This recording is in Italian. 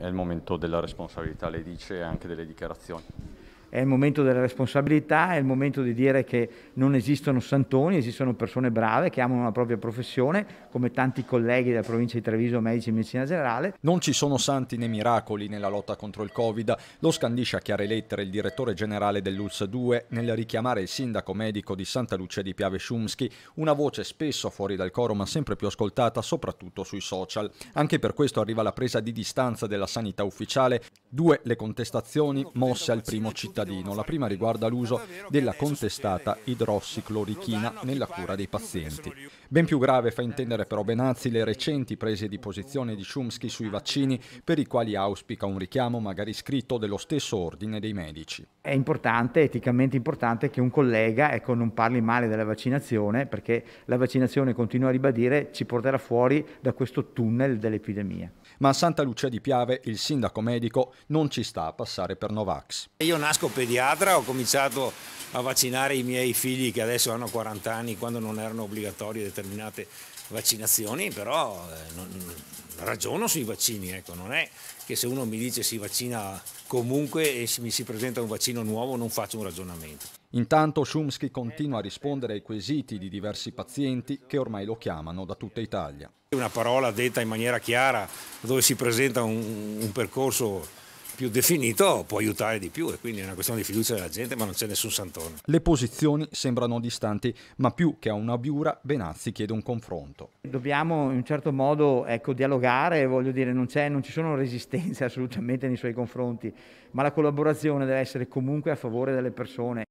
È il momento della responsabilità, lei dice, e anche delle dichiarazioni è il momento della responsabilità, è il momento di dire che non esistono santoni, esistono persone brave che amano la propria professione, come tanti colleghi della provincia di Treviso, medici e medicina generale. Non ci sono santi né miracoli nella lotta contro il Covid, lo scandisce a chiare lettere il direttore generale dell'ULS 2 nel richiamare il sindaco medico di Santa Lucia di Piave Shumsky, una voce spesso fuori dal coro ma sempre più ascoltata soprattutto sui social. Anche per questo arriva la presa di distanza della sanità ufficiale Due le contestazioni mosse al primo cittadino. La prima riguarda l'uso della contestata idrossiclorichina nella cura dei pazienti. Ben più grave fa intendere però Benazzi le recenti prese di posizione di Chomsky sui vaccini, per i quali auspica un richiamo magari scritto dello stesso ordine dei medici. È importante, eticamente importante, che un collega ecco, non parli male della vaccinazione, perché la vaccinazione, continua a ribadire, ci porterà fuori da questo tunnel dell'epidemia. Ma a Santa Lucia di Piave il sindaco medico non ci sta a passare per Novax. Io nasco pediatra, ho cominciato a vaccinare i miei figli che adesso hanno 40 anni quando non erano obbligatorie determinate vaccinazioni, però eh, non, ragiono sui vaccini, ecco. non è che se uno mi dice si vaccina comunque e mi si presenta un vaccino nuovo non faccio un ragionamento. Intanto Shumsky continua a rispondere ai quesiti di diversi pazienti che ormai lo chiamano da tutta Italia. Una parola detta in maniera chiara dove si presenta un, un percorso più definito può aiutare di più e quindi è una questione di fiducia della gente, ma non c'è nessun santone. Le posizioni sembrano distanti, ma più che a una biura Benazzi chiede un confronto. Dobbiamo in un certo modo ecco, dialogare, voglio dire, non, c'è, non ci sono resistenze assolutamente nei suoi confronti, ma la collaborazione deve essere comunque a favore delle persone.